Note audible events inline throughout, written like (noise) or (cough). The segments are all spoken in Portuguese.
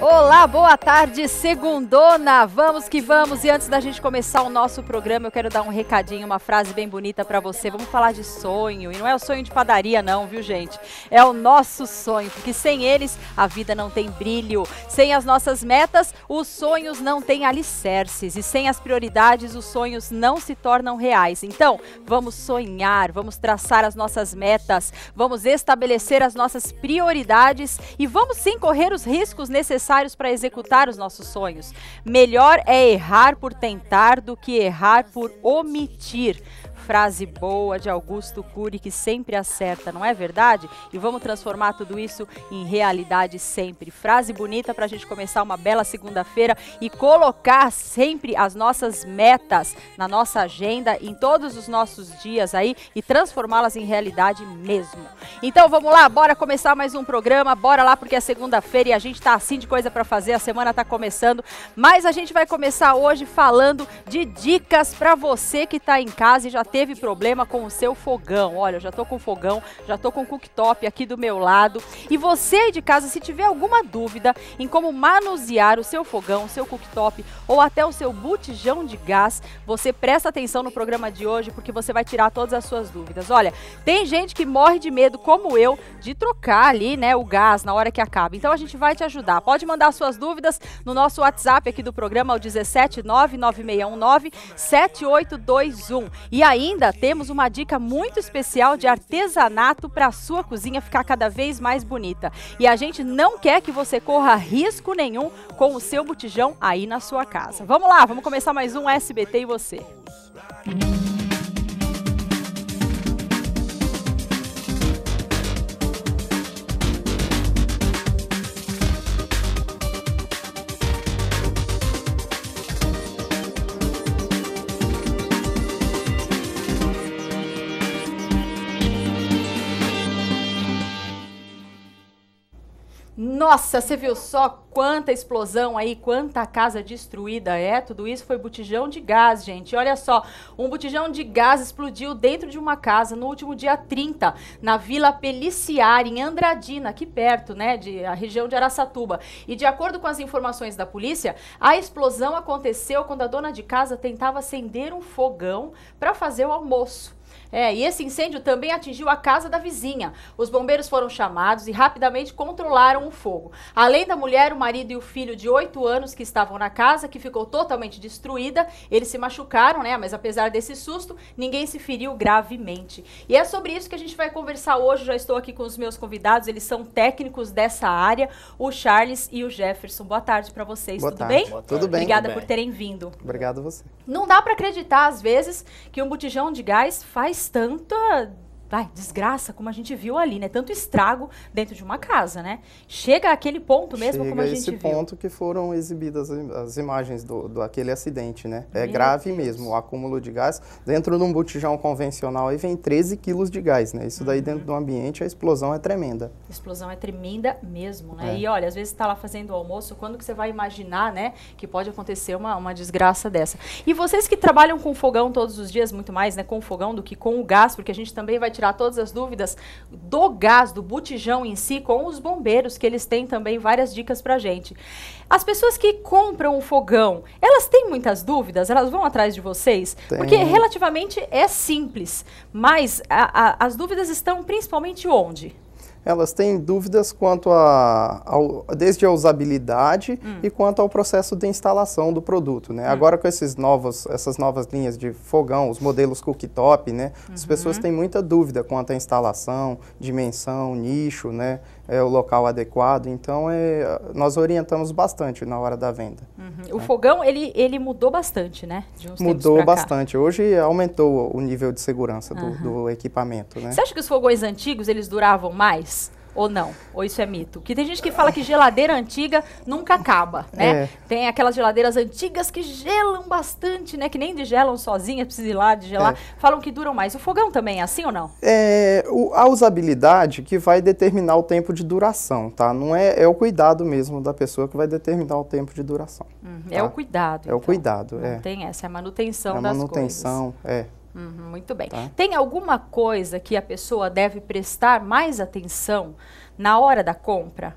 Olá, boa tarde, segundona. Vamos que vamos. E antes da gente começar o nosso programa, eu quero dar um recadinho, uma frase bem bonita para você. Vamos falar de sonho. E não é o sonho de padaria, não, viu, gente? É o nosso sonho, porque sem eles a vida não tem brilho. Sem as nossas metas, os sonhos não têm alicerces. E sem as prioridades, os sonhos não se tornam reais. Então, vamos sonhar, vamos traçar as nossas metas, vamos estabelecer as nossas prioridades e vamos sim correr os riscos necessários necessários para executar os nossos sonhos. Melhor é errar por tentar do que errar por omitir frase boa de Augusto Cury que sempre acerta, não é verdade? E vamos transformar tudo isso em realidade sempre. Frase bonita para a gente começar uma bela segunda-feira e colocar sempre as nossas metas na nossa agenda, em todos os nossos dias aí e transformá-las em realidade mesmo. Então vamos lá, bora começar mais um programa, bora lá porque é segunda-feira e a gente tá assim de coisa para fazer, a semana tá começando, mas a gente vai começar hoje falando de dicas para você que tá em casa e já tem teve problema com o seu fogão. Olha, eu já tô com fogão, já tô com cooktop aqui do meu lado. E você aí de casa, se tiver alguma dúvida em como manusear o seu fogão, o seu cooktop ou até o seu botijão de gás, você presta atenção no programa de hoje porque você vai tirar todas as suas dúvidas. Olha, tem gente que morre de medo, como eu, de trocar ali, né, o gás na hora que acaba. Então a gente vai te ajudar. Pode mandar suas dúvidas no nosso WhatsApp aqui do programa, o 17996197821. E aí ainda temos uma dica muito especial de artesanato para sua cozinha ficar cada vez mais bonita. E a gente não quer que você corra risco nenhum com o seu botijão aí na sua casa. Vamos lá, vamos começar mais um SBT e você. Música Nossa, você viu só quanta explosão aí, quanta casa destruída é? Tudo isso foi botijão de gás, gente. Olha só, um botijão de gás explodiu dentro de uma casa no último dia 30, na Vila Peliciar, em Andradina, aqui perto, né, de a região de Araçatuba. E de acordo com as informações da polícia, a explosão aconteceu quando a dona de casa tentava acender um fogão para fazer o almoço. É, e esse incêndio também atingiu a casa da vizinha. Os bombeiros foram chamados e rapidamente controlaram o fogo. Além da mulher, o marido e o filho de 8 anos que estavam na casa, que ficou totalmente destruída, eles se machucaram, né? Mas apesar desse susto, ninguém se feriu gravemente. E é sobre isso que a gente vai conversar hoje. Já estou aqui com os meus convidados, eles são técnicos dessa área, o Charles e o Jefferson. Boa tarde para vocês, Boa tudo tarde. bem? Boa tarde. Tudo bem. Obrigada tudo bem. por terem vindo. Obrigado a você. Não dá para acreditar às vezes que um botijão de gás faz faz tanta Vai desgraça, como a gente viu ali, né? Tanto estrago dentro de uma casa, né? Chega aquele ponto mesmo, Chega como a gente esse viu. ponto que foram exibidas as imagens do, do aquele acidente, né? É Meu grave Deus. mesmo, o acúmulo de gás. Dentro de um botijão convencional aí vem 13 quilos de gás, né? Isso daí uhum. dentro do ambiente, a explosão é tremenda. explosão é tremenda mesmo, né? É. E olha, às vezes está lá fazendo o almoço, quando que você vai imaginar, né? Que pode acontecer uma, uma desgraça dessa. E vocês que trabalham com fogão todos os dias, muito mais, né? Com fogão do que com o gás, porque a gente também vai tirar todas as dúvidas do gás, do botijão em si, com os bombeiros, que eles têm também várias dicas a gente. As pessoas que compram um fogão, elas têm muitas dúvidas? Elas vão atrás de vocês? Tem. Porque relativamente é simples, mas a, a, as dúvidas estão principalmente onde? elas têm dúvidas quanto a, ao, desde a usabilidade hum. e quanto ao processo de instalação do produto, né? Hum. Agora com esses novos, essas novas linhas de fogão, os modelos cooktop, né? Uhum. As pessoas têm muita dúvida quanto à instalação, dimensão, nicho, né? é, o local adequado. Então, é, nós orientamos bastante na hora da venda. Uhum. Né? O é. fogão, ele, ele mudou bastante, né? mudou bastante. Cá. Hoje aumentou o nível de segurança do, do equipamento, né? Você acha que os fogões antigos, eles duravam mais? Ou não? Ou isso é mito? Que tem gente que fala que geladeira antiga nunca acaba, né? É. Tem aquelas geladeiras antigas que gelam bastante, né? Que nem degelam sozinha, precisa ir lá degelar. É. Falam que duram mais. O fogão também é assim ou não? É o, a usabilidade que vai determinar o tempo de duração, tá? Não é, é o cuidado mesmo da pessoa que vai determinar o tempo de duração. Uhum. tá? É o cuidado. É então. o cuidado, não é. Tem essa, é a manutenção é a das manutenção, coisas. manutenção, é. Uhum, muito bem. Tá? Tem alguma coisa que a pessoa deve prestar mais atenção na hora da compra?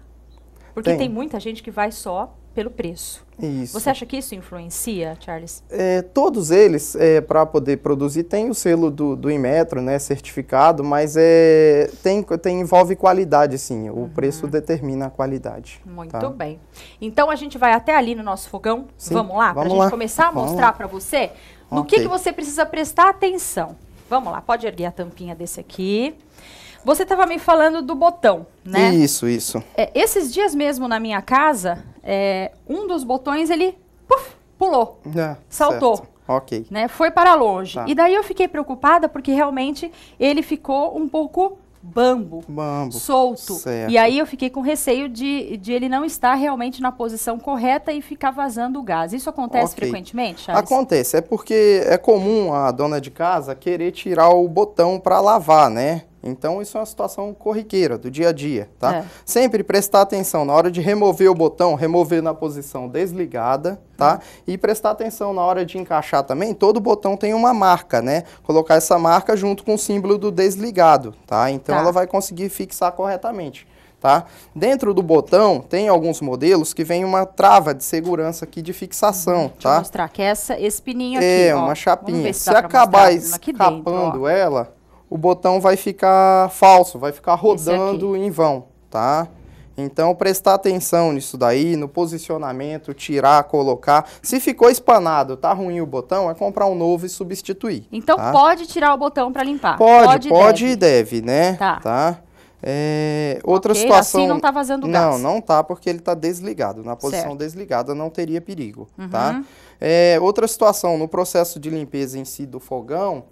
Porque tem, tem muita gente que vai só pelo preço. Isso. Você acha que isso influencia, Charles? É, todos eles, é, para poder produzir, tem o selo do, do Inmetro, né, certificado, mas é, tem, tem, envolve qualidade, sim. O uhum. preço determina a qualidade. Tá? Muito tá? bem. Então a gente vai até ali no nosso fogão. Sim, vamos lá? Para a gente começar a mostrar para você no okay. que, que você precisa prestar atenção? Vamos lá, pode erguer a tampinha desse aqui. Você estava me falando do botão, né? Isso, isso. É, esses dias mesmo na minha casa, é, um dos botões ele puff, pulou, ah, saltou. Certo. Ok. Né, foi para longe. Tá. E daí eu fiquei preocupada porque realmente ele ficou um pouco bambo, bambo solto. Certo. E aí eu fiquei com receio de, de ele não estar realmente na posição correta e ficar vazando o gás. Isso acontece okay. frequentemente, Charles? Acontece, é porque é comum a dona de casa querer tirar o botão para lavar, né? Então, isso é uma situação corriqueira, do dia a dia, tá? É. Sempre prestar atenção na hora de remover o botão, remover na posição desligada, tá? Uhum. E prestar atenção na hora de encaixar também, todo botão tem uma marca, né? Colocar essa marca junto com o símbolo do desligado, tá? Então, tá. ela vai conseguir fixar corretamente. Tá? Dentro do botão tem alguns modelos que vem uma trava de segurança aqui de fixação, uhum. tá? Vou mostrar que é essa, esse pininho é, aqui, É, uma ó. chapinha. Se, se acabar escapando dentro, ela, o botão vai ficar falso, vai ficar rodando em vão, tá? Então, prestar atenção nisso daí, no posicionamento, tirar, colocar. Se ficou espanado, tá ruim o botão, é comprar um novo e substituir. Então, tá? pode tirar o botão para limpar? Pode, pode, pode deve. e deve, né? Tá. tá? É, outra okay, assim situação. Assim não tá vazando gás. Não, não tá, porque ele tá desligado. Na posição certo. desligada não teria perigo, tá? uhum. tá? É, outra situação, no processo de limpeza em si do fogão,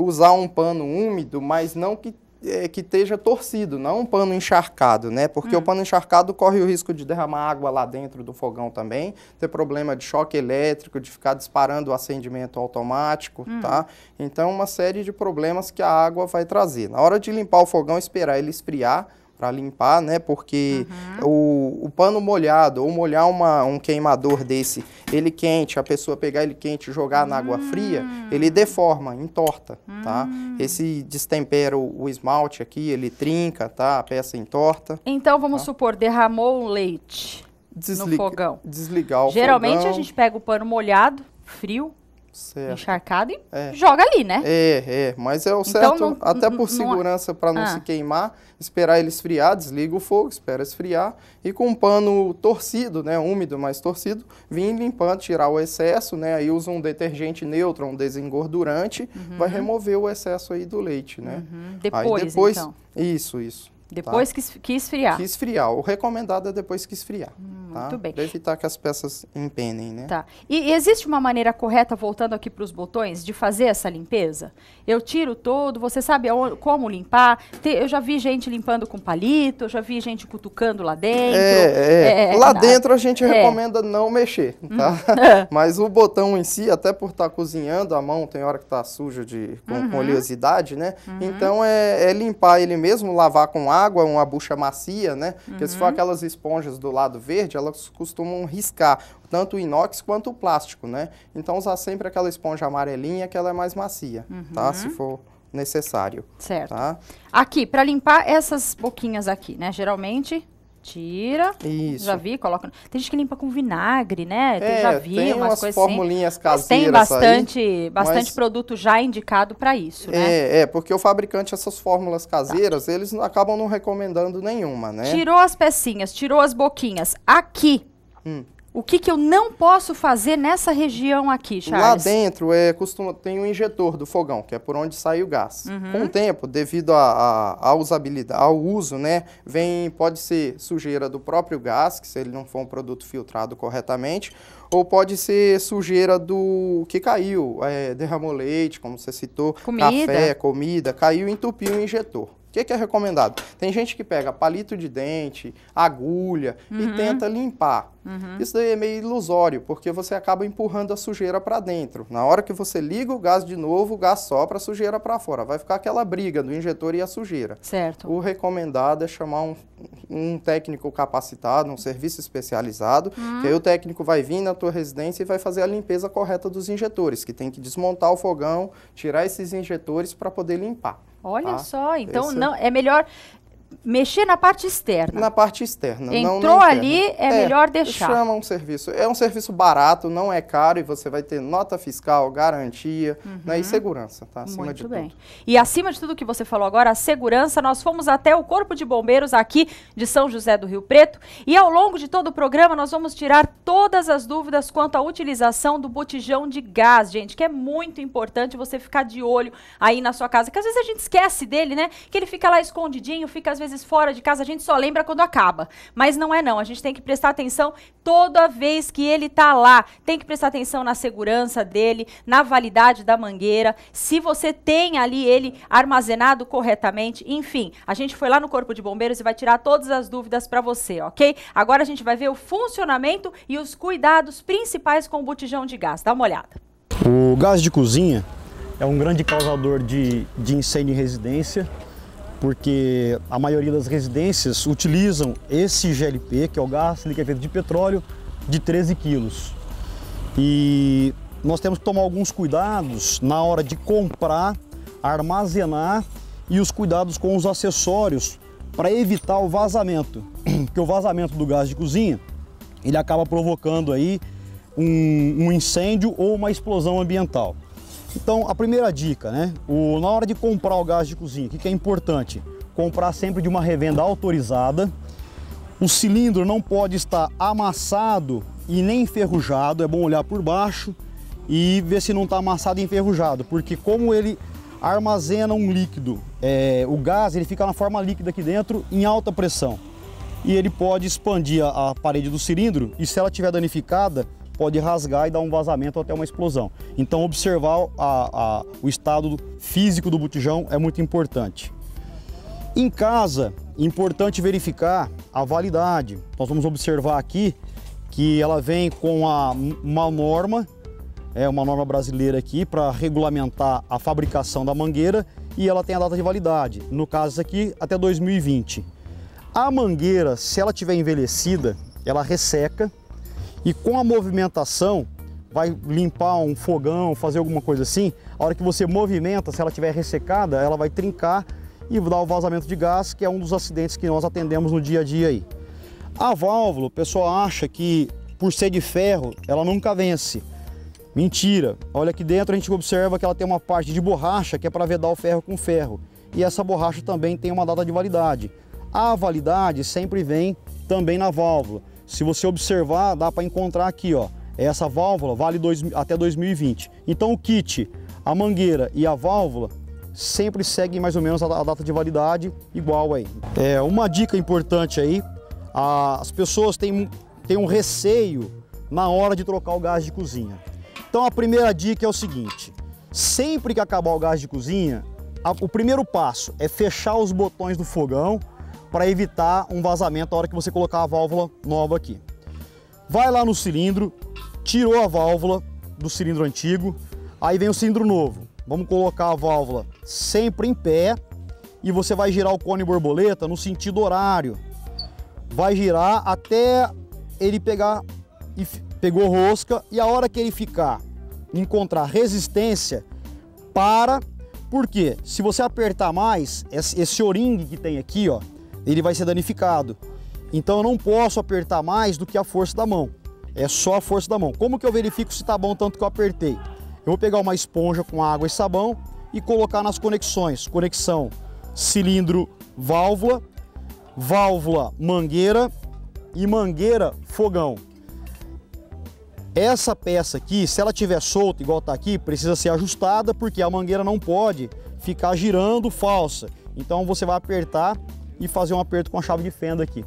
usar um pano úmido, mas não que é, que esteja torcido, não um pano encharcado, né? Porque hum. o pano encharcado corre o risco de derramar água lá dentro do fogão também, ter problema de choque elétrico, de ficar disparando o acendimento automático, hum. tá? Então, uma série de problemas que a água vai trazer. Na hora de limpar o fogão, esperar ele esfriar, para limpar, né? Porque uhum. o, o pano molhado ou molhar uma, um queimador desse, ele quente, a pessoa pegar ele quente e jogar uhum. na água fria, ele hum. deforma, entorta, uhum. tá? Hum. Esse destempera o, o, esmalte aqui, ele trinca, tá? A peça entorta. Então vamos tá? supor, derramou o leite Desliga, no fogão. Desligar o Geralmente fogão. a gente pega o pano molhado, frio, Certo. encharcado e é. joga ali, né? É, é, mas é o então, certo, então, não, até por é- segurança para não, ah. se queimar, esperar ele esfriar, desliga o fogo, espera esfriar e com um pano torcido, né, úmido, mas torcido, vir limpando, tirar o excesso, né, aí usa um detergente neutro, um desengordurante, uhum. vai remover o excesso aí do leite, né? Uhum. Depois, aí depois, então. Isso, isso. Depois tá? que, que esfriar. Que esfriar. O recomendado é depois que esfriar. Hum, tá? Muito bem. Para evitar que as peças empenem, né? Tá. E, e existe uma maneira correta, voltando aqui para os botões, de fazer essa limpeza? Eu tiro todo, você sabe como limpar? eu já vi gente limpando com palito, eu já vi gente cutucando lá dentro. É, é. é, é lá é dentro a gente é. recomenda não mexer, hum. tá? Hum. (laughs) Mas o botão em si, até por estar tá cozinhando a mão, tem hora que está suja de, com, uhum. com oleosidade, né? Uhum. Então é, é limpar ele mesmo, lavar com água água, uma bucha macia, né? Uhum. se for uhum. aquelas esponjas do lado verde, elas costumam riscar tanto o inox quanto o plástico, né? Então usar sempre aquela esponja amarelinha que ela é mais macia, uhum. tá? Se uhum. for necessário. Certo. Tá? Aqui, para limpar essas boquinhas aqui, né? Geralmente Tira. Isso. Já vi, coloca. Tem gente que limpa com vinagre, né? É, já vi tem umas, umas coisas assim. formulinhas assim. caseiras. Mas tem bastante, aí, bastante mas... produto já indicado para isso, né? é, né? É, porque o fabricante, essas fórmulas tá. caseiras, tá. eles acabam não recomendando nenhuma, né? Tirou as pecinhas, tirou as boquinhas. Aqui. Hum. O que, que eu não posso fazer nessa região aqui, Charles? Lá dentro é, costuma, tem um injetor do fogão, que é por onde sai o gás. Uhum. Com o tempo, devido a usabilidade, ao uso, né, vem, pode ser sujeira do próprio gás, que se ele não for um produto filtrado corretamente, ou pode ser sujeira do que caiu, é, derramou leite, como você citou, comida. café, comida, caiu, e entupiu o injetor. O que, é que, é recomendado? Tem gente que pega palito de dente, agulha uhum. e tenta limpar. Uhum. Isso daí é meio ilusório, porque você acaba empurrando a sujeira para dentro. Na hora que você liga o gás de novo, o gás sopra a sujeira para fora. Vai ficar aquela briga do injetor e a sujeira. Certo. O recomendado é chamar um, um técnico capacitado, um serviço especializado, uhum. que aí o técnico vai vir na tua residência e vai fazer a limpeza correta dos injetores, que tem que desmontar o fogão, tirar esses injetores para poder limpar. Olha tá? só, então é não é melhor mexer na parte externa. Na parte externa. Entrou ali, é, é, melhor deixar. Chama um serviço. É um serviço barato, não é caro e você vai ter nota fiscal, garantia uhum. né, e segurança, tá? Acima Muito de bem. tudo. E acima de tudo que você falou agora, a segurança, nós fomos até o Corpo de Bombeiros aqui de São José do Rio Preto e ao longo de todo o programa nós vamos tirar todas as dúvidas quanto à utilização do botijão de gás, gente, que é muito importante você ficar de olho aí na sua casa, que às vezes a gente esquece dele, né? Que ele fica lá escondidinho, fica às vezes fora de casa a gente só lembra quando acaba. Mas não é não, a gente tem que prestar atenção toda vez que ele está lá. Tem que prestar atenção na segurança dele, na validade da mangueira, se você tem ali ele armazenado corretamente. Enfim, a gente foi lá no Corpo de Bombeiros e vai tirar todas as dúvidas para você, ok? Agora a gente vai ver o funcionamento e os cuidados principais com o botijão de gás. Dá uma olhada. O gás de cozinha é um grande causador de, de incêndio em residência porque a maioria das residências utilizam esse GLP, que é o gás liquefeito de petróleo, de 13 quilos. E nós temos que tomar alguns cuidados na hora de comprar, armazenar e os cuidados com os acessórios para evitar o vazamento, (clears throat) porque o vazamento do gás de cozinha ele acaba provocando aí um, um incêndio ou uma explosão ambiental. Então, a primeira dica, né? O, na hora de comprar o gás de cozinha, o que, que é importante? Comprar sempre de uma revenda autorizada. O cilindro não pode estar amassado e nem enferrujado. É bom olhar por baixo e ver se não está amassado e enferrujado, porque como ele armazena um líquido, é, o gás ele fica na forma líquida aqui dentro em alta pressão e ele pode expandir a, a parede do cilindro e se ela estiver danificada, pode rasgar e dar um vazamento ou até uma explosão. Então observar a, a, o estado físico do botijão é muito importante. Em casa, importante verificar a validade. Nós vamos observar aqui que ela vem com a, uma norma, é uma norma brasileira aqui para regulamentar a fabricação da mangueira e ela tem a data de validade, no caso aqui até 2020. A mangueira, se ela tiver envelhecida, ela resseca e com a movimentação, vai limpar um fogão, fazer alguma coisa assim, a hora que você movimenta, se ela estiver ressecada, ela vai trincar e dar o vazamento de gás, que é um dos acidentes que nós atendemos no dia a dia aí. A válvula, o pessoal acha que por ser de ferro, ela nunca vence. Mentira! Olha aqui dentro a gente observa que ela tem uma parte de borracha que é para vedar o ferro com ferro. E essa borracha também tem uma data de validade. A validade sempre vem também na válvula. Se você observar, dá para encontrar aqui, ó. Essa válvula vale dois, até 2020. Então o kit, a mangueira e a válvula sempre seguem mais ou menos a, a data de validade igual aí. É, uma dica importante aí, a, as pessoas têm, têm um receio na hora de trocar o gás de cozinha. Então a primeira dica é o seguinte, sempre que acabar o gás de cozinha, a, o primeiro passo é fechar os botões do fogão para evitar um vazamento na hora que você colocar a válvula nova aqui. Vai lá no cilindro, tirou a válvula do cilindro antigo, aí vem o cilindro novo. Vamos colocar a válvula sempre em pé e você vai girar o cone borboleta no sentido horário. Vai girar até ele pegar e pegou rosca e a hora que ele ficar encontrar resistência, para. Porque se você apertar mais, esse, o-ring que tem aqui, ó, ele vai ser danificado. Então eu não posso apertar mais do que a força da mão. É só a força da mão. Como que eu verifico se está bom tanto que eu apertei? Eu vou pegar uma esponja com água e sabão e colocar nas conexões. Conexão cilindro válvula, válvula mangueira e mangueira fogão. Essa peça aqui, se ela tiver solta igual está aqui, precisa ser ajustada porque a mangueira não pode ficar girando falsa. Então você vai apertar e fazer um aperto com a chave de fenda aqui.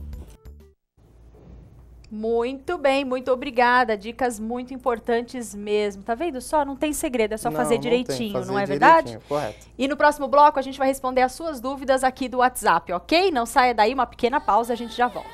Muito bem, muito obrigada. Dicas muito importantes mesmo. Tá vendo só? Não tem segredo, é só não, fazer direitinho, não, fazer não é verdade? Correto. E no próximo bloco a gente vai responder as suas dúvidas aqui do WhatsApp, ok? Não saia daí, uma pequena pausa, a gente já volta.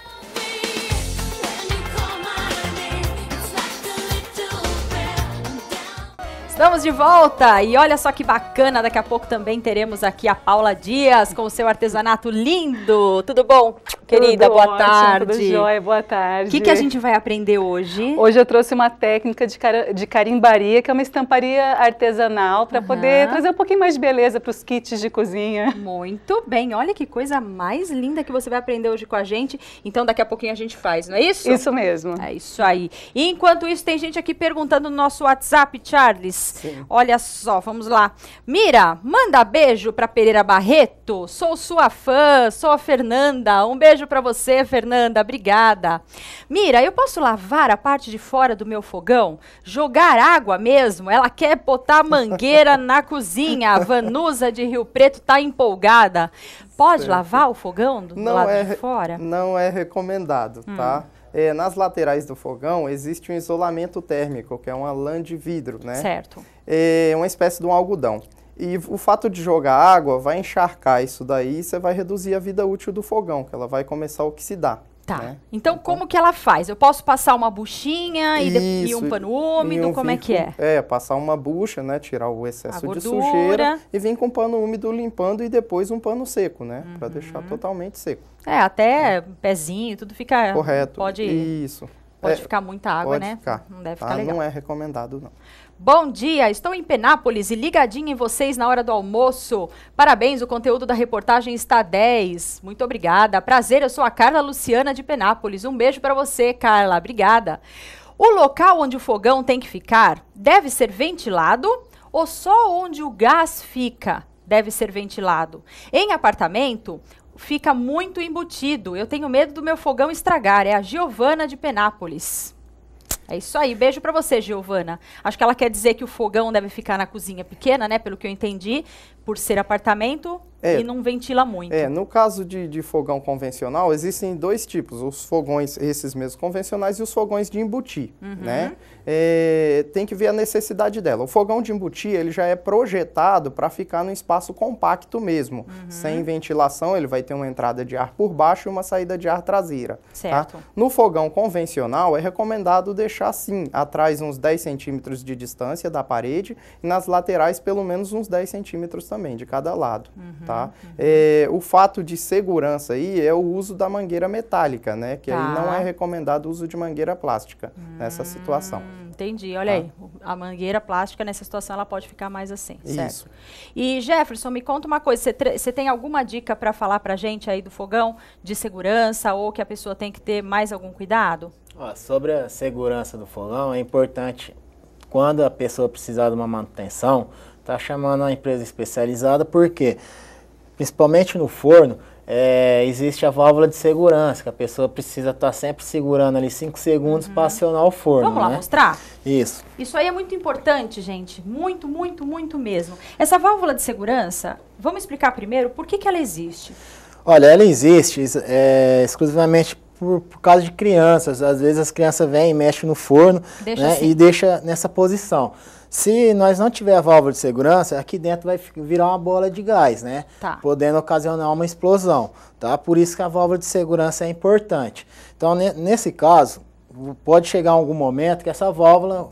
Estamos de volta e olha só que bacana, daqui a pouco também teremos aqui a Paula Dias com o seu artesanato lindo. Tudo bom? Querida, tudo boa ótimo, tarde. Tudo jóia, boa tarde. O que, que a gente vai aprender hoje? Hoje eu trouxe uma técnica de, car de carimbaria, que é uma estamparia artesanal, para uhum. poder trazer um pouquinho mais de beleza para os kits de cozinha. Muito bem, olha que coisa mais linda que você vai aprender hoje com a gente. Então daqui a pouquinho a gente faz, não é isso? Isso mesmo. É isso aí. E enquanto isso, tem gente aqui perguntando no nosso WhatsApp, Charles. Sim. Olha só, vamos lá. Mira, manda beijo para Pereira Barreto. Sou sua fã, sou a Fernanda. Um beijo beijo para você, Fernanda. Obrigada. Mira, eu posso lavar a parte de fora do meu fogão? Jogar água mesmo? Ela quer botar mangueira na (laughs) cozinha. A Vanusa de Rio Preto tá empolgada. Pode Sempre. lavar o fogão do não lado é, de fora? Não é recomendado, hum. tá? É, nas laterais do fogão existe um isolamento térmico, que é uma lã de vidro, né? Certo. É uma espécie de um algodão. E o fato de jogar água vai encharcar isso daí e você vai reduzir a vida útil do fogão, que ela vai começar a oxidar. Tá. Né? Então, então, como que ela faz? Eu posso passar uma buchinha e, de, e, um pano úmido? Um como é que é? é, passar uma bucha, né? Tirar o excesso de sujeira e vir com um pano úmido limpando e depois um pano seco, né? Uhum. Para deixar totalmente seco. É, até é. pezinho, tudo fica. Correto. Pode. Isso. Pode é, ficar muita água, né? Ficar. Não deve tá? ficar tá? legal. Não é recomendado, não. Bom dia, estou em Penápolis e ligadinha em vocês na hora do almoço. Parabéns, o conteúdo da reportagem está 10. Muito obrigada. Prazer, eu sou a Carla Luciana de Penápolis. Um beijo para você, Carla. Obrigada. O local onde o fogão tem que ficar deve ser ventilado ou só onde o gás fica deve ser ventilado? Em apartamento, fica muito embutido. Eu tenho medo do meu fogão estragar. É a Giovana de Penápolis. É isso aí. Beijo para você, Giovana. Acho que ela quer dizer que o fogão deve ficar na cozinha pequena, né? Pelo que eu entendi, por ser apartamento é, e não ventila muito. É, no caso de, de, fogão convencional, existem dois tipos, os fogões, esses mesmos convencionais, e os fogões de embutir, uhum. né? É, tem que ver a necessidade dela. O fogão de embutir ele já é projetado para ficar num espaço compacto mesmo. Uhum. Sem ventilação, ele vai ter uma entrada de ar por baixo e uma saída de ar traseira. Tá? Certo. Tá? No fogão convencional, é recomendado deixar assim, atrás uns 10 centímetros de distância da parede, e nas laterais pelo menos uns 10 centímetros também também, de cada lado, uhum, tá? Uhum. É, o fato de segurança aí é o uso da mangueira metálica, né? Que tá. aí não tá. é recomendado o uso de mangueira plástica hum, nessa situação. Hum, entendi, olha tá? aí, a mangueira plástica nessa situação ela pode ficar mais assim, certo? Isso. E Jefferson, me conta uma coisa, você, você tem alguma dica para falar para gente aí do fogão de segurança ou que a pessoa tem que ter mais algum cuidado? Ó, sobre a segurança do fogão, é importante quando a pessoa precisar de uma manutenção, Está chamando a empresa especializada porque, principalmente no forno, é, existe a válvula de segurança, que a pessoa precisa estar tá sempre segurando ali 5 segundos uhum. para acionar o forno. Vamos lá né? mostrar? Isso. Isso aí é muito importante, gente. Muito, muito, muito mesmo. Essa válvula de segurança, vamos explicar primeiro por que, que ela existe. Olha, ela existe é, exclusivamente por, por, causa de crianças. Às vezes as crianças vêm e mexem no forno deixa né, assim. e deixa nessa posição. Se nós não tiver a válvula de segurança, aqui dentro vai virar uma bola de gás, né? Tá. Podendo ocasionar uma explosão, tá? Por isso que a válvula de segurança é importante. Então, nesse caso, pode chegar algum momento que essa válvula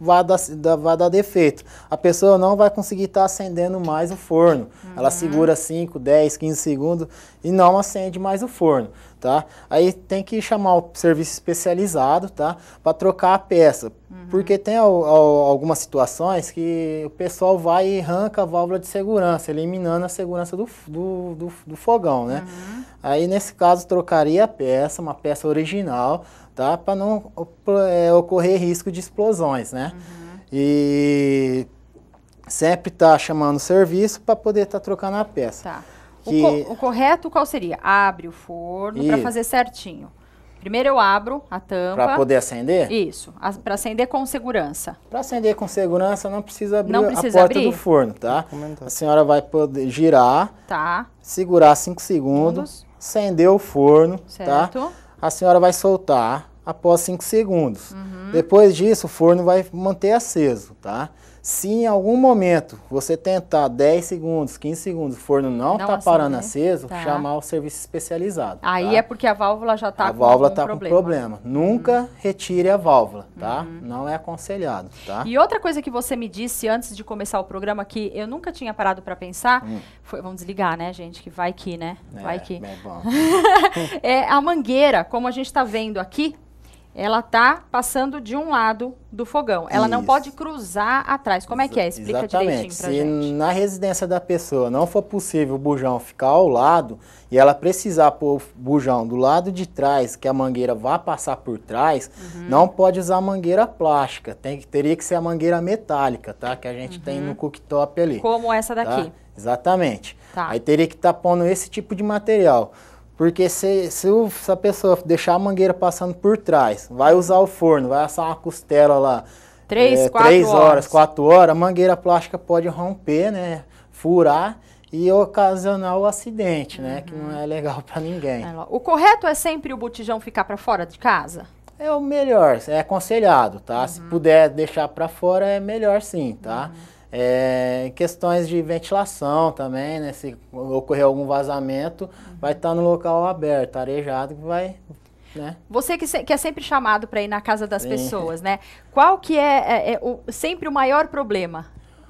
vai dar, vai dar defeito. A pessoa não vai conseguir estar tá acendendo mais o forno. Uhum. Ela segura 5, 10, 15 segundos e não acende mais o forno tá? Aí tem que chamar o serviço especializado, tá? Para trocar a peça, uhum. porque tem ao, ao, algumas situações que o pessoal vai e arranca a válvula de segurança, eliminando a segurança do, do, do, do fogão, né? Uhum. Aí nesse caso trocaria a peça, uma peça original, tá? Para não é, ocorrer risco de explosões, né? Uhum. E sempre tá chamando o serviço para poder estar tá trocando a peça. Tá. Que... O, co o, correto qual seria? Abre o forno para fazer certinho. Primeiro eu abro a tampa. Para poder acender? Isso, para acender com segurança. Para acender com segurança não precisa abrir não precisa a porta abrir? do forno, tá? A senhora vai poder girar, tá. segurar 5 segundos, acender o forno, tá? certo. tá? A senhora vai soltar após 5 segundos. Uhum. Depois disso, o forno vai manter aceso, tá? Se em algum momento você tentar 10 segundos, 15 segundos, o forno não está parando né? aceso, tá. chamar o serviço especializado. Aí tá? é porque a válvula já está tá com problema. A válvula está com problema. Nunca uhum. retire a válvula, tá? Uhum. Não é aconselhado, tá? E outra coisa que você me disse antes de começar o programa que eu nunca tinha parado para pensar, hum. foi, vamos desligar, né, gente, que vai que, né? É, vai que. É, bom. (laughs) é a mangueira, como a gente está vendo aqui, ela tá passando de um lado do fogão. Ela Isso. não pode cruzar atrás. Como é que é? Explica Exatamente. direitinho pra Se gente. na residência da pessoa não for possível o bujão ficar ao lado e ela precisar pôr o bujão do lado de trás, que a mangueira vá passar por trás, uhum. não pode usar mangueira plástica. Tem, teria que ser a mangueira metálica, tá? Que a gente uhum. tem no cooktop ali. Como essa tá? daqui. Tá? Exatamente. Tá. Aí teria que estar tá pondo esse tipo de material. Porque se, se, o, se a pessoa deixar a mangueira passando por trás, vai usar o forno, vai assar uma costela lá. Três, é, quatro três horas, quatro horas, a mangueira plástica pode romper, né? Furar e ocasionar o acidente, uhum. né? Que não é legal para ninguém. É, o correto é sempre o botijão ficar para fora de casa? É o melhor, é aconselhado, tá? Uhum. Se puder deixar para fora, é melhor sim, tá? Uhum. É, questões de ventilação também, né? Se ocorrer algum vazamento, uhum. vai estar tá no local aberto, arejado, que vai né? Você que, se, que, é sempre chamado para ir na casa das Sim. pessoas, né? Qual que é, é, é, o, sempre o maior problema?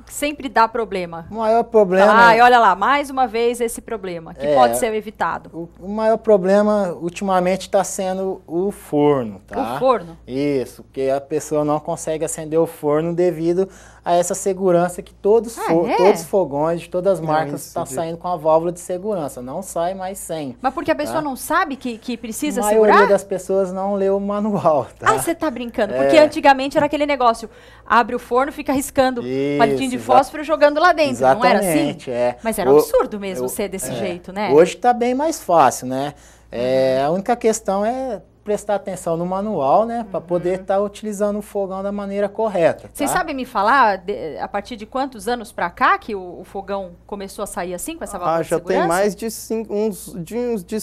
Sempre dá problema. O maior problema. Ah, olha lá, mais uma vez esse problema, que é, pode ser evitado. O, o maior problema ultimamente está sendo o forno, tá? O forno. Isso, porque a pessoa não consegue acender o forno devido a essa segurança que todos, ah, fo é? todos os fogões, todas as é, marcas estão tá saindo com a válvula de segurança. Não sai mais sem. Mas porque a tá? pessoa tá? não sabe que, que precisa segurar? A maioria segurar? das pessoas não leu o manual. Tá? Ah, você está brincando. Porque é. antigamente era aquele negócio, abre o forno, fica riscando Isso, palitinho de fósforo jogando lá dentro. Não era assim? É. Mas era absurdo mesmo eu, ser desse é. jeito, né? Hoje está bem mais fácil, né? É, uhum. a única questão é prestar atenção no manual, né? Uhum. Para poder estar tá utilizando o fogão da maneira correta. Tá? sabe me falar de, a partir de quantos anos para cá que o, o, fogão começou a sair assim, com essa válvula ah, já tem mais de, cinco, uns, de uns de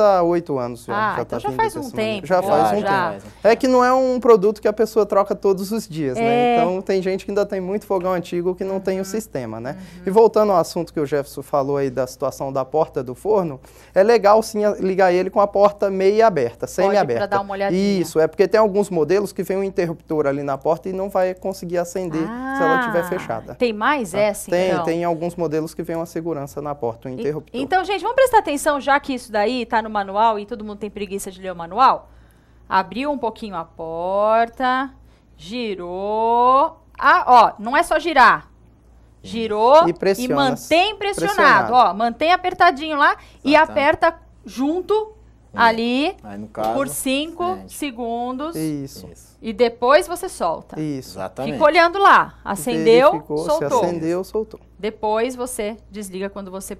a oito anos. Já, ah, já, então tá já faz um tempo. Já, já faz um já. tempo. É que não é um produto que a pessoa troca todos os dias, né? é... né? Então tem gente que ainda tem muito fogão antigo que não uhum. tem o uhum. sistema, né? Uhum. E voltando ao assunto que o Jefferson falou aí da situação da porta do forno, é legal sim ligar ele com a porta meia aberta, semi-aberta aberta. Para dar uma olhadinha. Isso, é porque tem alguns modelos que vem um interruptor ali na porta e não vai conseguir acender ah, se ela estiver ah, fechada. Tem mais tá? essa, tem, então? Tem alguns modelos que vem uma segurança na porta, um interruptor. E, então, gente, vamos prestar atenção, já que isso daí está no manual e todo mundo tem preguiça de ler o manual. Abriu um pouquinho a porta, girou. Ah, ó, não é só girar, girou e, e mantém pressionado, pressionado, ó, mantém apertadinho lá e tá, tá. aperta junto ali caso, por 5 segundos. Isso. E depois você solta. Isso. Exatamente. Fica olhando lá. Acendeu, Verificou, soltou. Se acendeu, soltou. Depois você desliga quando você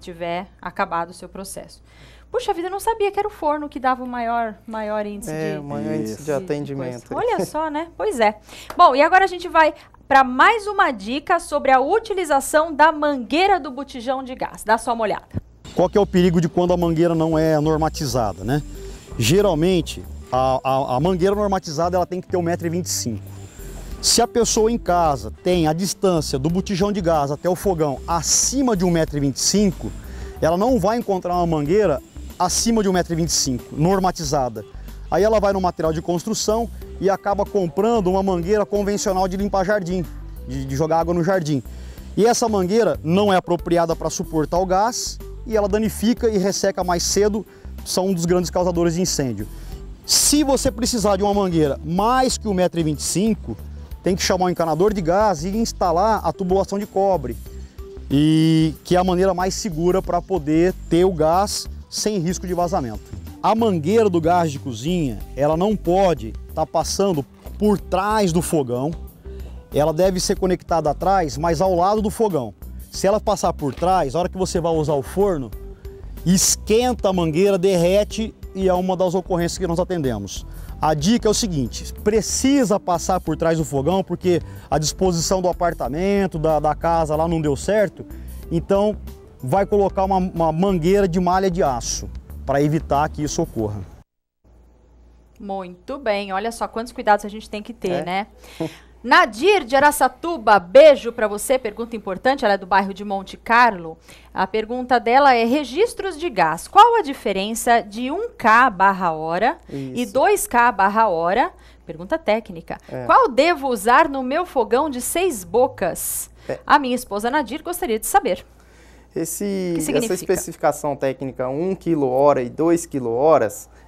tiver acabado o seu processo. Puxa vida, eu não sabia que era o forno que dava o maior, maior índice é, de... o maior índice de, de atendimento. Olha só, né? Pois é. Bom, e agora a gente vai para mais uma dica sobre a utilização da mangueira do botijão de gás. Dá só uma olhada. Qual que é o perigo de quando a mangueira não é normatizada, né? Geralmente, a, a, a mangueira normatizada ela tem que ter 1,25m. Se a pessoa em casa tem a distância do botijão de gás até o fogão acima de 1,25m, ela não vai encontrar uma mangueira acima de 1,25m, normatizada. Aí ela vai no material de construção e acaba comprando uma mangueira convencional de limpar jardim, de, de jogar água no jardim. E essa mangueira não é apropriada para suportar o gás e ela danifica e resseca mais cedo, são um dos grandes causadores de incêndio. Se você precisar de uma mangueira mais que 1,25m, tem que chamar o um encanador de gás e instalar a tubulação de cobre, e que é a maneira mais segura para poder ter o gás sem risco de vazamento. A mangueira do gás de cozinha, ela não pode estar tá passando por trás do fogão, ela deve ser conectada atrás, mas ao lado do fogão. Se ela passar por trás, a hora que você vai usar o forno, esquenta a mangueira, derrete e é uma das ocorrências que nós atendemos. A dica é o seguinte, precisa passar por trás do fogão porque a disposição do apartamento, da, da casa lá não deu certo, então vai colocar uma, uma mangueira de malha de aço para evitar que isso ocorra. Muito bem, olha só quantos cuidados a gente tem que ter, é. né? (laughs) Nadir de Araçatuba, beijo para você. Pergunta importante, ela é do bairro de Monte Carlo. A pergunta dela é: registros de gás. Qual a diferença de 1K barra hora Isso. e 2K barra hora? Pergunta técnica. É. Qual devo usar no meu fogão de seis bocas? É. A minha esposa Nadir gostaria de saber. Esse, essa especificação técnica 1 kWh e 2 kWh,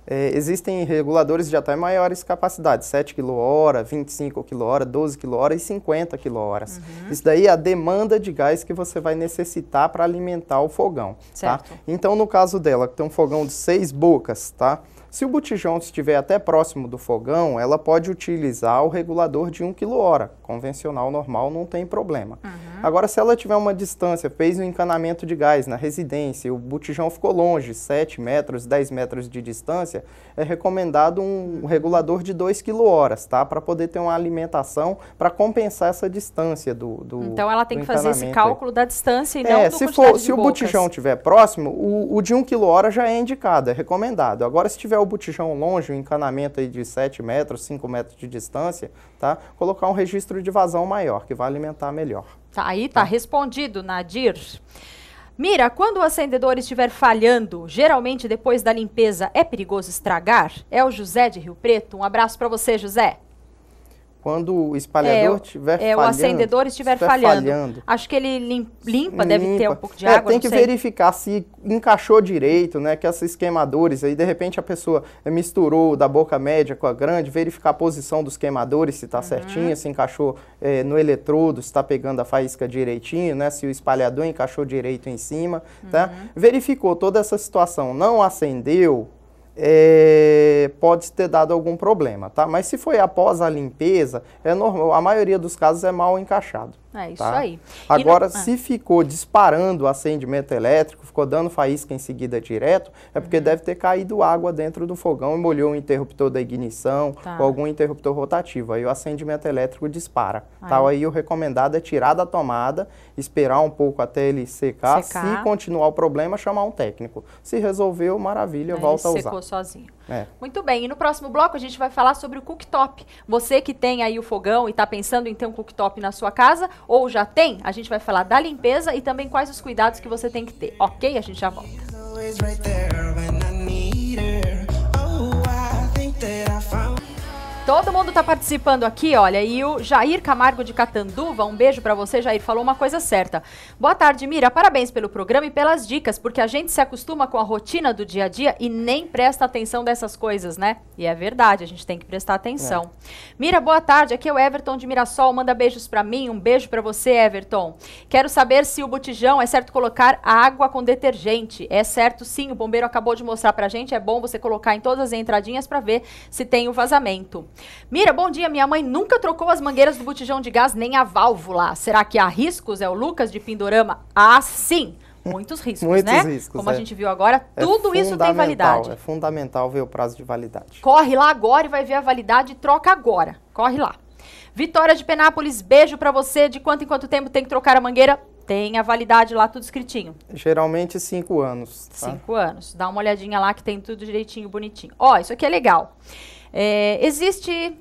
é, existem reguladores de até maiores capacidades, 7 kWh, 25 kWh, 12 kWh e 50 kWh. Uhum. Isso daí é a demanda de gás que você vai necessitar para alimentar o fogão. Tá? Certo. Tá? Então, no caso dela, que tem um fogão de 6 bocas, tá? Se o botijão estiver até próximo do fogão, ela pode utilizar o regulador de 1 kWh convencional, normal, não tem problema. Uhum. Agora, se ela tiver uma distância, fez um encanamento de gás na residência, o botijão ficou longe, 7 metros, 10 metros de distância, é recomendado um regulador de 2 kWh, tá? Para poder ter uma alimentação para compensar essa distância do, do Então, ela tem que fazer esse cálculo da distância e é, não do se for, Se o botijão estiver próximo, o, o de 1 kWh já é indicado, é recomendado. Agora, se tiver o botijão longe, o um encanamento aí de 7 metros, 5 metros de distância, tá? Colocar um registro número de vazão maior, que vai alimentar melhor. Tá, aí tá, tá. respondido, Nadir. Mira, quando o acendedor estiver falhando, geralmente depois da limpeza, é perigoso estragar? É o José de Rio Preto. Um abraço para você, José quando o é, espalhador estiver é, falhando. É, o acendedor estiver, estiver falhando. falhando. Acho que ele limpa, limpa, deve ter um pouco de é, água. Tem que sei. verificar se encaixou direito, né? Que esses queimadores aí, de repente a pessoa eh, misturou da boca média com a grande, verificar a posição dos queimadores, se está uhum. se encaixou é, no eletrodo, se está pegando a faísca direitinho, né? Se o espalhador encaixou direito em cima, tá? uhum. tá? Verificou toda essa situação, não acendeu, é, pode ter dado algum problema, tá? Mas se foi após a limpeza, é normal, a maioria dos casos é mal encaixado. É isso tá? aí. Agora, não... se ficou disparando o acendimento elétrico, ficou dando faísca em seguida direto, é porque uhum. deve ter caído água dentro do fogão e molhou o interruptor da ignição tá. ou algum interruptor rotativo. Aí o acendimento elétrico dispara. Aí. Tá? aí o recomendado é tirar da tomada, esperar um pouco até ele secar. secar. Se continuar o problema, chamar um técnico. Se resolveu, maravilha, aí volta a usar. secou sozinho. É. Muito bem, e no próximo bloco a gente vai falar sobre o cooktop. Você que tem aí o fogão e está pensando em ter um cooktop na sua casa, ou já tem, a gente vai falar da limpeza e também quais os cuidados que você tem que ter, ok? A gente já volta. Todo mundo tá participando aqui, olha. E o Jair Camargo de Catanduva, um beijo para você, Jair, falou uma coisa certa. Boa tarde, Mira. Parabéns pelo programa e pelas dicas, porque a gente se acostuma com a rotina do dia a dia e nem presta atenção dessas coisas, né? E é verdade, a gente tem que prestar atenção. É. Mira, boa tarde. Aqui é o Everton de Mirassol. Manda beijos para mim. Um beijo para você, Everton. Quero saber se o botijão é certo colocar água com detergente. É certo sim, o bombeiro acabou de mostrar pra gente. É bom você colocar em todas as entradinhas para ver se tem o vazamento. Mira, bom dia. Minha mãe nunca trocou as mangueiras do botijão de gás nem a válvula. Será que há riscos? É o Lucas de Pindorama. Ah, sim. Muitos riscos, Muitos né? Riscos, Como é. a gente viu agora, é tudo isso tem validade. É fundamental ver o prazo de validade. Corre lá agora e vai ver a validade e troca agora. Corre lá. Vitória de Penápolis, beijo para você. De quanto em quanto tempo tem que trocar a mangueira? Tem a validade lá, tudo escritinho. Geralmente cinco anos. Tá? Cinco anos. Dá uma olhadinha lá que tem tudo direitinho, bonitinho. Ó, isso aqui é Legal. É, existe,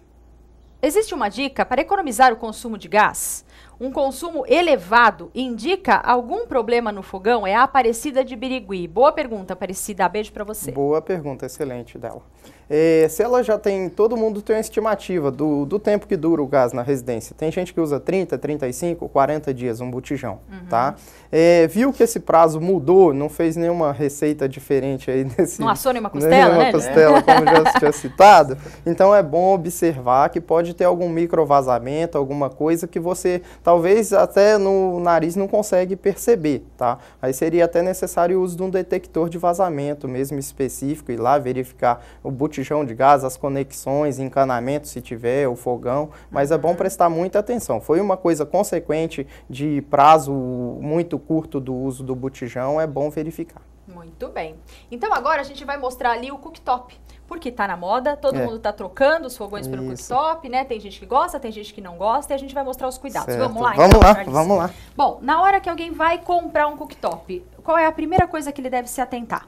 existe uma dica para economizar o consumo de gás? Um consumo elevado indica algum problema no fogão? É a Aparecida de Birigui. Boa pergunta, Aparecida. Beijo para você. Boa pergunta, excelente dela. É, se ela já tem, todo mundo tem uma estimativa do, do tempo que dura o gás na residência. Tem gente que usa 30, 35, 40 dias um botijão, uhum. tá? É, viu que esse prazo mudou, não fez nenhuma receita diferente aí nesse... Não assou nenhuma (laughs) costela, né? nenhuma né? costela, como já tinha citado. Então é bom observar que pode ter algum microvazamento, alguma coisa que você talvez até no nariz não consegue perceber, tá? Aí seria até necessário o uso de um detector de vazamento mesmo específico e lá verificar o botijão botijão de gás, as conexões, encanamento se tiver, o fogão, mas é bom uhum. prestar muita atenção. Foi uma coisa consequente de prazo muito curto do uso do botijão, é bom verificar. Muito bem. Então agora a gente vai mostrar ali o cooktop, porque está na moda, todo é. mundo está trocando os fogões Isso. pelo cooktop, né? Tem gente que gosta, tem gente que não gosta, e a gente vai mostrar os cuidados. Certo. Vamos lá, Vamos então, lá, vamos lá. Bom, na hora que alguém vai comprar um cooktop, qual é a primeira coisa que ele deve se atentar?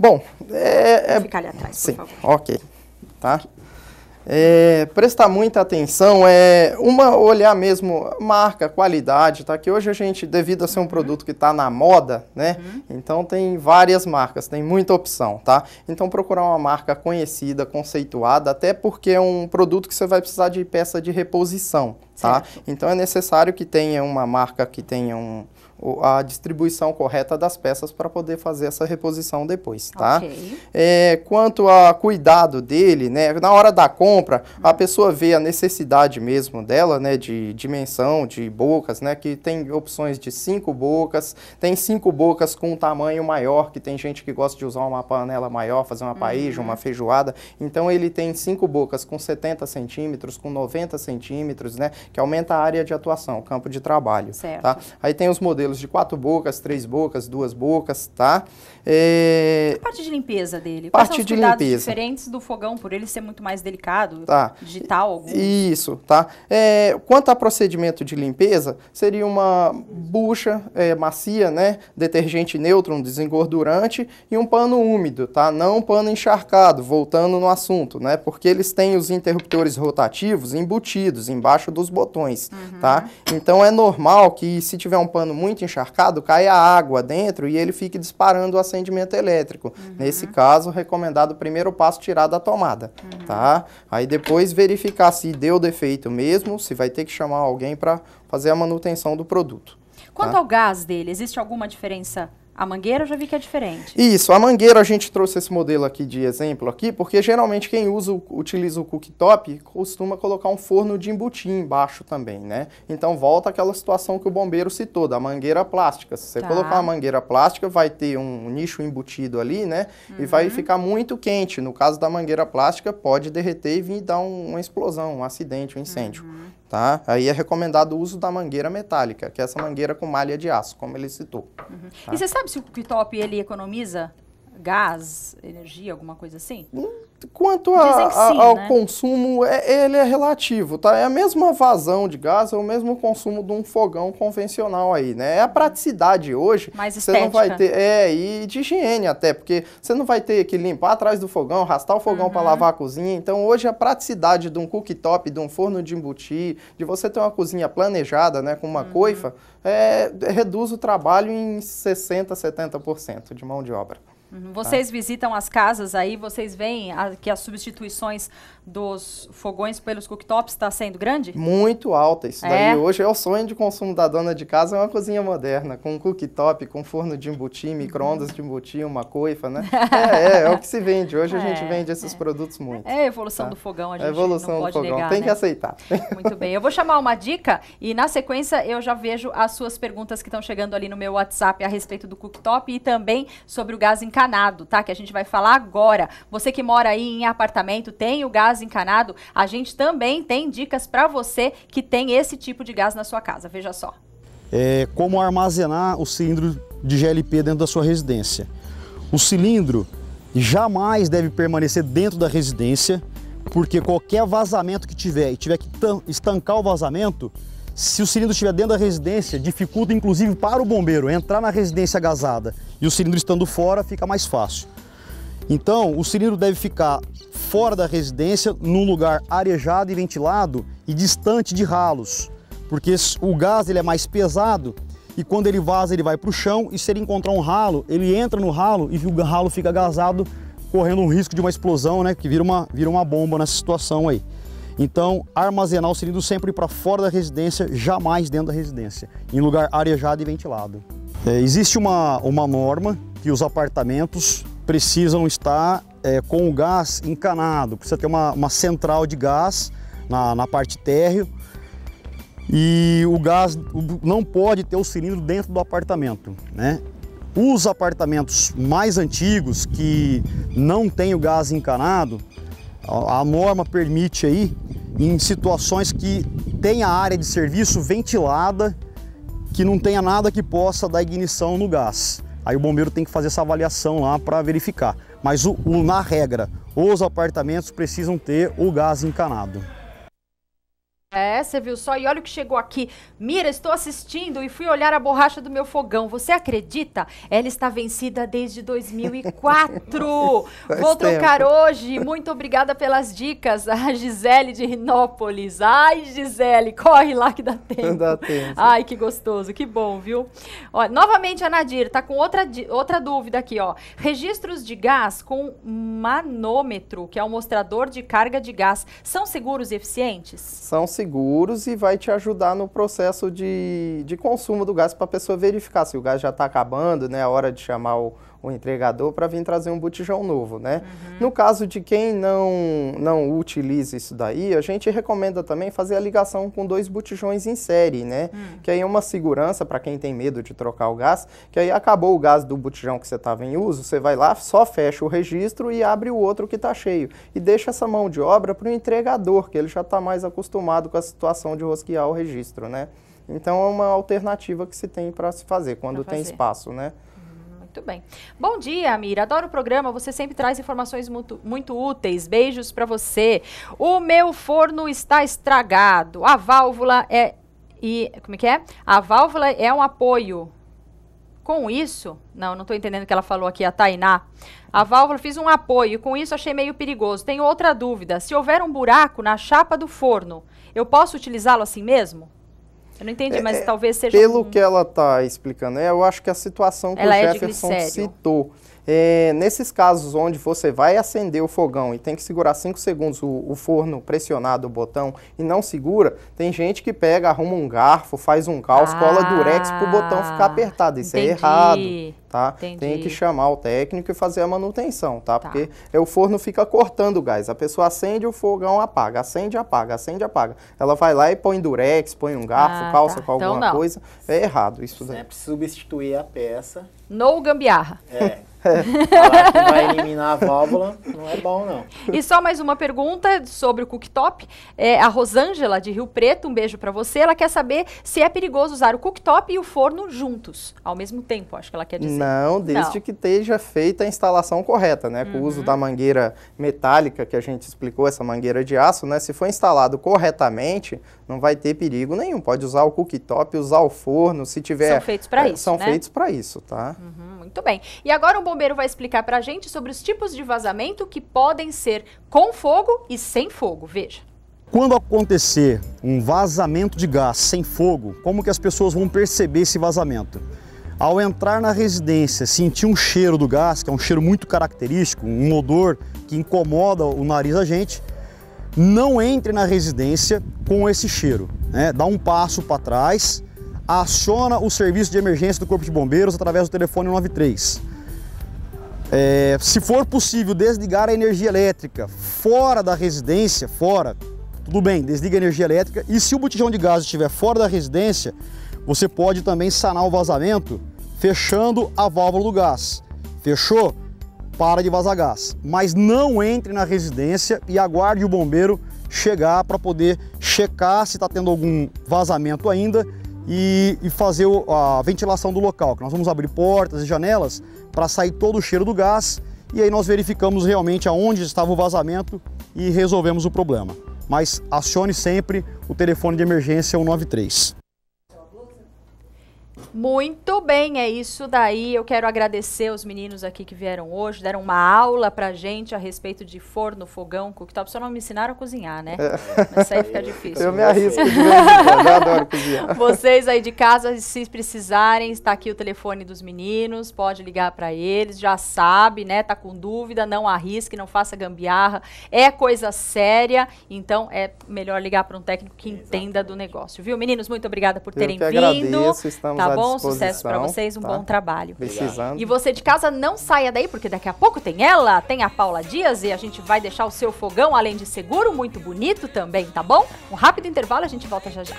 Bom, é... é ficar ali atrás, sim, por favor. ok, tá? É, prestar muita atenção é uma olhar mesmo marca, qualidade, tá? Que hoje a gente, devido a ser um uhum. produto que está na moda, né? Uhum. Então tem várias marcas, tem muita opção, tá? Então procurar uma marca conhecida, conceituada, até porque é um produto que você vai precisar de peça de reposição, tá? Certo. Então é necessário que tenha uma marca que tenha um a distribuição correta das peças para poder fazer essa reposição depois, tá? Okay. É, quanto a cuidado dele, né, na hora da compra, uhum. a pessoa vê a necessidade mesmo dela, né, de dimensão, de bocas, né, que tem opções de cinco bocas, tem cinco bocas com um tamanho maior, que tem gente que gosta de usar uma panela maior, fazer uma uhum. paeja, uma feijoada, então ele tem cinco bocas com 70 centímetros, com 90 centímetros, né, que aumenta a área de atuação, o campo de trabalho, tá? certo. tá? Aí tem os modelos modelos de quatro bocas, três bocas, duas bocas, tá? É... A parte de limpeza dele. Quais parte de limpeza. diferentes do fogão, por ele ser muito mais delicado, tá. digital algum? Isso, tá. É, quanto a procedimento de limpeza, seria uma bucha é, macia, né? Detergente neutro, um desengordurante e um pano úmido, tá? Não um pano encharcado, voltando no assunto, né? Porque eles têm os interruptores rotativos embutidos embaixo dos botões, uhum. tá? Então é normal que se tiver um pano muito encharcado, caia água dentro e ele fique disparando as acendimento elétrico. Uhum. Nesse caso, recomendado o primeiro passo tirar da tomada, uhum. tá? Aí depois verificar se deu defeito mesmo, se vai ter que chamar alguém para fazer a manutenção do produto. Quanto tá? ao gás dele, existe alguma diferença a mangueira eu já vi que é diferente. Isso, a mangueira a gente trouxe esse modelo aqui de exemplo aqui, porque geralmente quem usa, utiliza o cooktop costuma colocar um forno de embutir embaixo também, né? Então volta aquela situação que o bombeiro citou, da mangueira plástica. Se você tá. colocar uma mangueira plástica, vai ter um nicho embutido ali, né? Uhum. E vai uhum. ficar muito quente. No caso da mangueira plástica, pode derreter e vir dar um, uma explosão, um acidente, um incêndio. Uhum. Tá? Aí é recomendado o uso da mangueira metálica, que é essa mangueira com malha de aço, como ele citou. Uhum. Tá? E você sabe se o pitop ele economiza gás, energia, alguma coisa assim? Hum, quanto a, a, ao né? consumo, é, ele é relativo, tá? É a mesma vazão de gás, é o mesmo consumo de um fogão convencional aí, né? É a uhum. praticidade hoje. Mais Você não vai ter, é, e de higiene até, porque você não vai ter que limpar atrás do fogão, arrastar o fogão uhum. para lavar a cozinha. Então, hoje, a praticidade de um cooktop, de um forno de embutir, de você ter uma cozinha planejada, né, com uma uhum. coifa, é, reduz o trabalho em 60%, 70% de mão de obra. Uhum. Tá. Vocês tá. visitam as casas aí, vocês veem a, que as substituições dos fogões pelos cooktops está sendo grande? Muito alta. Isso é. daí hoje é o sonho de consumo da dona de casa, é uma cozinha moderna, com cooktop, com forno de embuti, uhum. micro-ondas de embuti, uma coifa, né? (laughs) é, é, é, o que se vende. Hoje a gente é, vende esses é. produtos muito. É a evolução tá? do fogão, a gente é a evolução não pode do fogão. Negar, Tem né? que aceitar. Muito bem. Eu vou chamar uma dica e na sequência eu já vejo as suas perguntas que estão chegando ali no meu WhatsApp a respeito do cooktop e também sobre o gás em encanado, tá? Que a gente vai falar agora. Você que mora aí em apartamento, tem o gás encanado, a gente também tem dicas para você que tem esse tipo de gás na sua casa. Veja só. É como armazenar o cilindro de GLP dentro da sua residência. O cilindro jamais deve permanecer dentro da residência, porque qualquer vazamento que tiver e tiver que estancar o vazamento, se o cilindro estiver dentro da residência, dificulta inclusive para o bombeiro entrar na residência agasada e o cilindro estando fora fica mais fácil. Então, o cilindro deve ficar fora da residência, num lugar arejado e ventilado e distante de ralos, porque o gás ele é mais pesado e quando ele vaza ele vai para o chão e se ele encontrar um ralo, ele entra no ralo e o ralo fica gasado, correndo um risco de uma explosão, né, que vira uma, vira uma bomba nessa situação aí. Então, armazenar o cilindro sempre para fora da residência, jamais dentro da residência, em lugar arejado e ventilado. É, existe uma, uma norma que os apartamentos precisam estar é, com o gás encanado, precisa ter uma, uma central de gás na, na parte térreo e o gás não pode ter o cilindro dentro do apartamento, né? Os apartamentos mais antigos que não tem o gás encanado, a norma permite aí, em situações que tem a área de serviço ventilada, que não tenha nada que possa dar ignição no gás. Aí o bombeiro tem que fazer essa avaliação lá para verificar. Mas o, o, na regra, os apartamentos precisam ter o gás encanado. É, você viu só? E olha o que chegou aqui. Mira, estou assistindo e fui olhar a borracha do meu fogão. Você acredita? Ela está vencida desde 2004. (laughs) Vou trocar tempo. hoje. Muito obrigada pelas dicas. A Gisele de Rinópolis. Ai, Gisele, corre lá que dá tempo. Dá tempo. Ai, que gostoso. Que bom, viu? Ó, novamente a Nadir está com outra, outra dúvida aqui, ó. Registros de gás com manômetro, que é um mostrador de carga de gás, são seguros e eficientes? São seguros seguros e vai te ajudar no processo de, de consumo do gás para a pessoa verificar se o gás já está acabando, né? A é hora de chamar o, o entregador para vir trazer um botijão novo, né? Uhum. No caso de quem não, não utiliza isso daí, a gente recomenda também fazer a ligação com dois botijões em série, né? Uhum. Que aí é uma segurança para quem tem medo de trocar o gás, que aí acabou o gás do botijão que você estava em uso, você vai lá, só fecha o registro e abre o outro que está cheio. E deixa essa mão de obra para o entregador, que ele já está mais acostumado com a situação de rosquear o registro, né? Então é uma alternativa que se tem para se fazer quando fazer. tem espaço, né? Uhum, muito bem. Bom dia, Mira. Adoro o programa. Você sempre traz informações muito, muito úteis. Beijos para você. O meu forno está estragado. A válvula é e como é que é? A válvula é um apoio. Com isso, não, não estou entendendo o que ela falou aqui, a Tainá. A válvula fiz um apoio, com isso achei meio perigoso. Tenho outra dúvida. Se houver um buraco na chapa do forno, eu posso utilizá-lo assim mesmo? Eu não entendi, é, mas é, talvez seja. Pelo que ela está explicando, é, eu acho que a situação que ela o é Jefferson citou. É, nesses casos onde você vai acender o fogão e tem que segurar 5 segundos o, o, forno pressionado, o botão, e não segura, tem gente que pega, arruma um garfo, faz um caos, ah, cola durex para o botão ficar apertado. Isso é entendi. é errado, tá? Entendi. Tem que chamar o técnico e fazer a manutenção, tá? tá? Porque É, o forno fica cortando o gás. A pessoa acende, o fogão apaga, acende, apaga, acende, apaga. Ela vai lá e põe durex, põe um garfo, ah, calça tá. com então alguma coisa. É errado isso é daí. Sempre substituir a peça. No gambiarra. É. (laughs) Falar que vai eliminar a válvula não é bom, não. E só mais uma pergunta sobre o cooktop. É, a Rosângela, de Rio Preto, um beijo para você. Ela quer saber se é perigoso usar o cooktop e o forno juntos, ao mesmo tempo, acho que ela quer dizer. Não, desde não. que esteja feita a instalação correta, né? Com uhum. o uso da uhum. mangueira metálica, que a gente explicou, essa mangueira de aço, né? Se for instalado corretamente, não vai ter perigo nenhum. Pode usar o cooktop, usar o forno, se tiver. São feitos para é, isso. São né? feitos para isso, tá? Uhum, muito bem. E agora o bombeiro vai explicar para a gente sobre os tipos de vazamento que podem ser com fogo e sem fogo. Veja. Quando acontecer um vazamento de gás sem fogo, como que as pessoas vão perceber esse vazamento? Ao entrar na residência, sentir um cheiro do gás, que é um cheiro muito característico, um odor que incomoda o nariz da gente, não entre na residência com esse cheiro. Né? Dá um passo para trás, aciona o serviço de emergência do Corpo de Bombeiros através do telefone 93. É, se for possível desligar a energia elétrica fora da residência, fora, tudo bem, desliga a energia elétrica. E se o botijão de gás estiver fora da residência, você pode também sanar o vazamento fechando a válvula do gás. Fechou? para de vazar gás. Mas não entre na residência e aguarde o bombeiro chegar para poder checar se está tendo algum vazamento ainda e, e fazer a ventilação do local. Que nós vamos abrir portas e janelas para sair todo o cheiro do gás e aí nós verificamos realmente aonde estava o vazamento e resolvemos o problema. Mas acione sempre o telefone de emergência 193. Muito bem, é isso daí. Eu quero agradecer os meninos aqui que vieram hoje, deram uma aula pra gente a respeito de forno, fogão, cooktop. Só não me ensinaram a cozinhar, né? É. Isso aí fica difícil. Eu me arrisco de eu adoro cozinhar. (laughs) Vocês aí de casa, se precisarem, está aqui o telefone dos meninos, pode ligar para eles, já sabe, né? Tá com dúvida, não arrisque, não faça gambiarra. É coisa séria, então é melhor ligar para um técnico que Exatamente. entenda do negócio, viu? Meninos, muito obrigada por terem eu que vindo. estamos tá bom sucesso para vocês, um tá? bom trabalho. Precisando. E você de casa não saia daí, porque daqui a pouco tem ela, tem a Paula Dias e a gente vai deixar o seu fogão, além de seguro, muito bonito também, tá bom? Um rápido intervalo, a gente volta já já.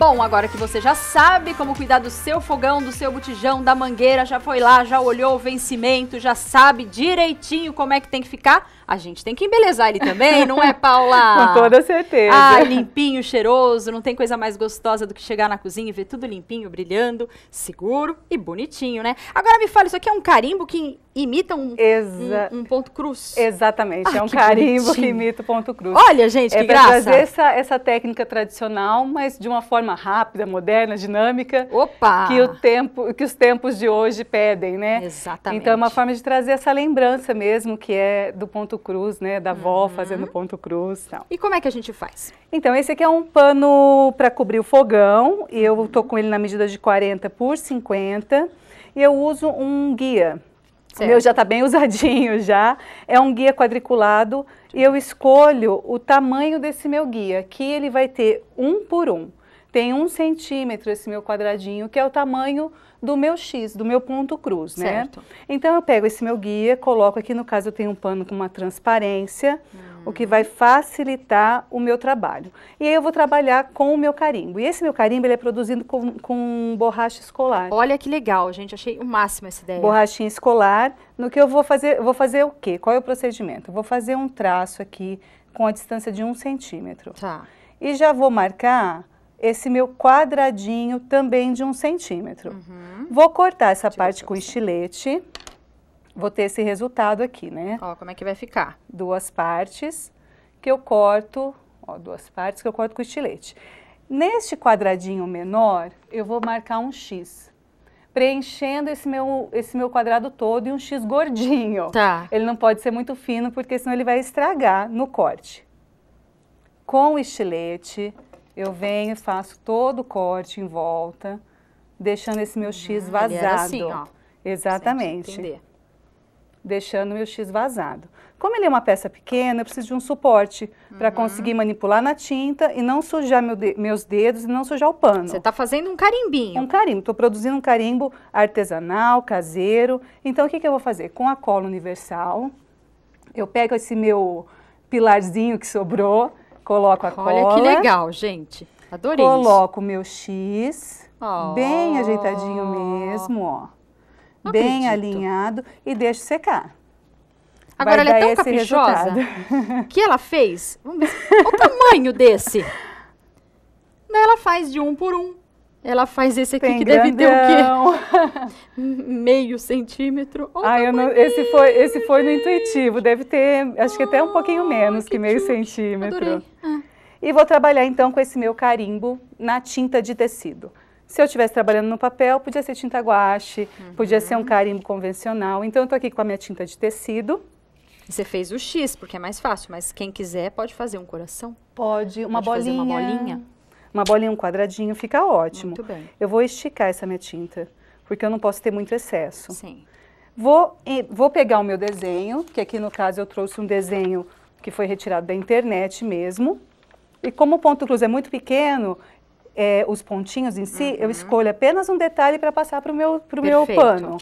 Bom, agora que você já sabe como cuidar do seu fogão, do seu botijão, da mangueira, já foi lá, já olhou o vencimento, já sabe direitinho como é que tem que ficar, a gente tem que embelezar ele também, (laughs) não é, Paula? Com toda certeza. Ah, limpinho, cheiroso, não tem coisa mais gostosa do que chegar na cozinha e ver tudo limpinho, brilhando, seguro e bonitinho, né? Agora me fala, isso aqui é um carimbo que imita um, Exa um, um, ponto cruz? Exatamente, ah, é um que carimbo bonitinho. que imita o ponto cruz. Olha, gente, é que graça. É trazer essa, essa técnica tradicional, mas de uma forma forma rápida, moderna, dinâmica Opa! que o tempo, que os tempos de hoje pedem, né? Exatamente. Então é uma forma de trazer essa lembrança mesmo que é do ponto cruz, né, da avó uhum. fazendo ponto cruz, tal. E como é que a gente faz? Então esse aqui é um pano para cobrir o fogão e eu uhum. tô com ele na medida de 40 por 50 e eu uso um guia. Certo. O meu já está bem (laughs) usadinho já. É um guia quadriculado e eu escolho o tamanho desse meu guia, que ele vai ter um por um tem um centímetro esse meu quadradinho, que é o tamanho do meu X, do meu ponto cruz, né? Certo. Então eu pego esse meu guia, coloco aqui, no caso eu tenho um pano com uma transparência, hum. o que vai facilitar o meu trabalho. E aí eu vou trabalhar com o meu carimbo. E esse meu carimbo, ele é produzido com, com borracha escolar. Olha que legal, gente, achei o máximo essa ideia. Borrachinha escolar, no que eu vou fazer, vou fazer o quê? Qual é o procedimento? Eu vou fazer um traço aqui com a distância de um centímetro. Tá. E já vou marcar esse meu quadradinho também de um centímetro. Uhum. Vou cortar essa Deixa parte com estilete. Vou ter esse resultado aqui, né? Ó, como é que vai ficar? Duas partes que eu corto, ó, duas partes que eu corto com estilete. Neste quadradinho menor, eu vou marcar um X, preenchendo esse meu, esse meu quadrado todo e um X gordinho. Tá. Ele não pode ser muito fino, porque senão ele vai estragar no corte. Com o estilete, eu venho e faço todo o corte em volta, deixando esse meu X ah, vazado. assim, ó. Exatamente. Entender. Deixando meu X vazado. Como ele é uma peça pequena, eu preciso de um suporte uhum. para conseguir manipular na tinta e não sujar meu de meus dedos e não sujar o pano. Você está fazendo um carimbinho. Um carimbo. Estou produzindo um carimbo artesanal, caseiro. Então, o que, que eu vou fazer? Com a cola universal, eu pego esse meu pilarzinho que sobrou, Coloco a Olha cola. Olha que legal, gente. Adorei Coloco o meu X, oh. bem ajeitadinho mesmo, ó. Não bem acredito. alinhado e deixo secar. Agora, Vai ela é tão caprichosa resultado. (laughs) que ela fez. Vamos ver o tamanho desse. Daí (laughs) ela faz de um por um. Ela faz esse aqui que grandão. deve ter o quê? (laughs) Meio centímetro. Oh, ah, não, esse, foi, esse foi no intuitivo, deve ter, acho oh, que até um pouquinho oh, menos que, que meio centímetro. Ah. E vou trabalhar então com esse meu carimbo na tinta de tecido. Se eu estivesse trabalhando no papel, podia ser tinta guache, uhum. podia ser um uhum. carimbo convencional. Então, eu estou aqui com a minha tinta de tecido. Você fez o X, porque é mais fácil, mas quem quiser pode fazer um coração. Pode, uma pode bolinha. Fazer uma bolinha uma bolinha, um quadradinho, fica ótimo. Muito bem. Eu vou esticar essa minha tinta, porque eu não posso ter muito excesso. Sim. Vou, vou pegar o meu desenho, que aqui no caso eu trouxe um desenho que foi retirado da internet mesmo. E como o ponto cruz é muito pequeno, é, os pontinhos em si, uhum. eu escolho apenas um detalhe para passar para o meu, meu pano.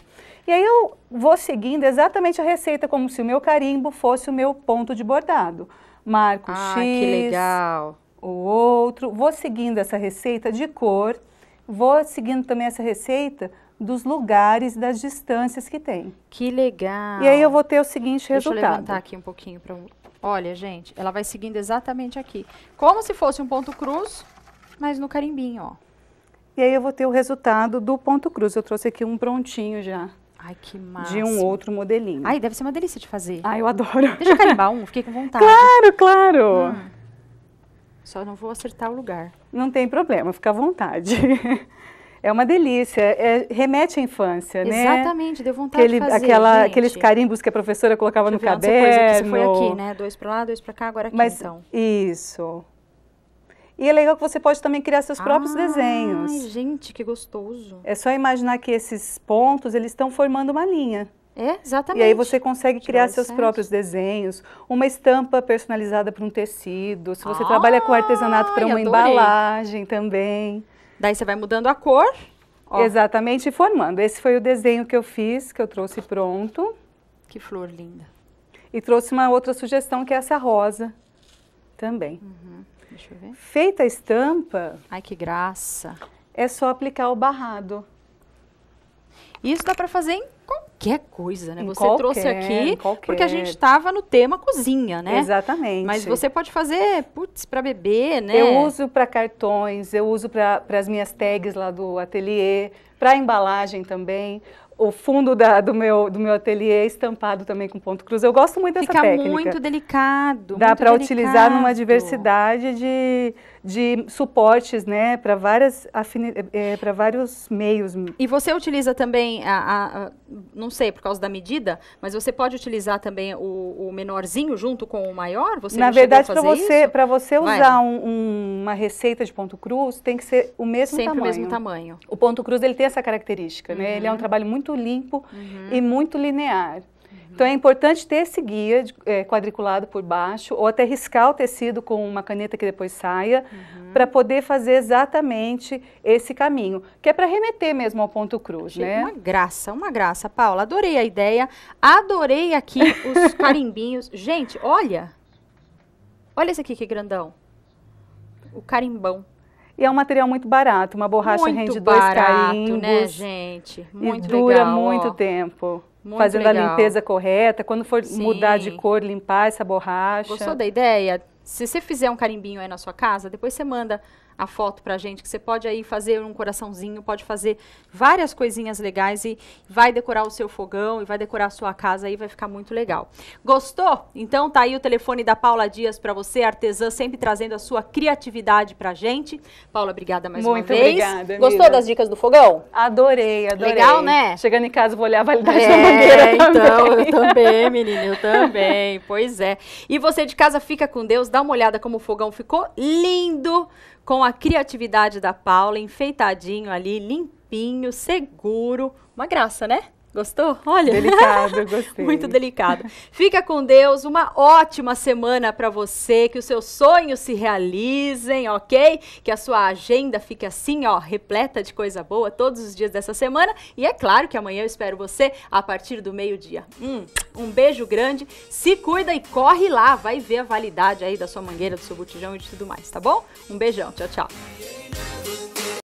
E aí eu vou seguindo exatamente a receita, como se o meu carimbo fosse o meu ponto de bordado. Marco ah, X. Ah, que legal! o outro. Vou seguindo essa receita de cor, vou seguindo também essa receita dos lugares das distâncias que tem. Que legal! E aí eu vou ter o seguinte Deixa resultado. Deixa eu levantar aqui um pouquinho para... Olha, gente, ela vai seguindo exatamente aqui. Como se fosse um ponto cruz, mas no carimbinho, ó. E aí eu vou ter o resultado do ponto cruz. Eu trouxe aqui um prontinho já. Ai, que massa. De um outro modelinho. Ai, deve ser uma delícia de fazer. Ai, eu adoro. Deixa eu carimbar um, fiquei com vontade. (laughs) Claro, claro! Hum. Só não vou acertar o lugar. Não tem problema, fica à vontade. (laughs) É uma delícia, é, remete à infância, né? Exatamente, deu vontade Aquele, de fazer. Aquela, aqueles carimbos que a professora colocava Deixa no caderno. Coisa que foi aqui, né? Dois para lá, dois para cá, agora aqui Mas, então. Isso. E é legal que você pode também criar seus próprios ah, desenhos. Ai, gente, que gostoso. É só imaginar que esses pontos, eles estão formando uma linha. É, exatamente. E aí você consegue criar seus próprios desenhos, uma estampa personalizada para um tecido, se você ah, trabalha com artesanato para uma adorei. embalagem também. Daí você vai mudando a cor. Ó. Exatamente, formando. Esse foi o desenho que eu fiz, que eu trouxe pronto. Que flor linda. E trouxe uma outra sugestão, que é essa rosa também. Uhum. Deixa eu ver. Feita a estampa... Ai, que graça. É só aplicar o barrado. Isso dá para fazer em qualquer coisa, né? Em você qualquer, trouxe aqui porque a gente estava no tema cozinha, né? Exatamente. Mas você pode fazer, putz, para beber, né? Eu uso para cartões, eu uso para as minhas tags lá do ateliê, para embalagem também. O fundo da, do, meu, do meu ateliê é estampado também com ponto cruz. Eu gosto muito dessa técnica. Fica muito delicado. Dá para utilizar numa diversidade de de suportes né, para é, eh, eh, vários meios. E você utiliza também, a, a, a, não sei, por causa da medida, mas você pode utilizar também o, o menorzinho junto com o maior? Você Na verdade, para você, você usar um, um, uma receita de ponto cruz, tem que ser o mesmo Sempre tamanho. o mesmo tamanho. O ponto cruz ele tem essa característica, né? uhum. né? ele é um trabalho muito limpo uhum. e muito linear. Então é importante ter esse guia é, quadriculado por baixo, ou até riscar o tecido com uma caneta que depois saia, uhum. para poder fazer exatamente esse caminho, que é para remeter mesmo ao ponto cruz, Achei né? Uma graça, uma graça, Paula. Adorei a ideia, adorei aqui os (laughs) carimbinhos. Gente, olha, olha esse aqui que grandão, o carimbão. E é um material muito barato, uma borracha muito rende barato, dois né, carimbos. né, gente? Muito e dura legal, muito ó. tempo. Muito fazendo legal. a limpeza correta, quando for Sim. mudar de cor, limpar essa borracha. Gostou da ideia? Se você fizer um carimbinho aí na sua casa, depois você manda a foto a gente, que você pode aí fazer um coraçãozinho, pode fazer várias coisinhas legais e vai decorar o seu fogão e vai decorar a sua casa aí, vai ficar muito legal. Gostou? Então tá aí o telefone da Paula Dias para você, artesã, sempre trazendo a sua criatividade a gente. Paula, obrigada mais muito uma vez. obrigada. Gostou amiga. das dicas do fogão? Adorei, adorei. Legal, né? Chegando em casa vou olhar a validade é, da bandeira então, também. eu também, menina, eu também. Pois é. E você de casa fica com Deus, dá uma olhada como o fogão ficou lindo com a criatividade da Paula, enfeitadinho ali, limpinho, seguro. Uma graça, né? Gostou? Olha. Delicado, (laughs) gostei. Muito delicado. Fica com Deus, uma ótima semana para você, que os seus sonhos se realizem, ok? Que a sua agenda fique assim, ó, repleta de coisa boa todos os dias dessa semana. E é claro que amanhã eu espero você a partir do meio-dia. Hum, um beijo grande, se cuida e corre lá, vai ver a validade aí da sua mangueira, do seu botijão e de tudo mais, tá bom? Um beijão, tchau, tchau.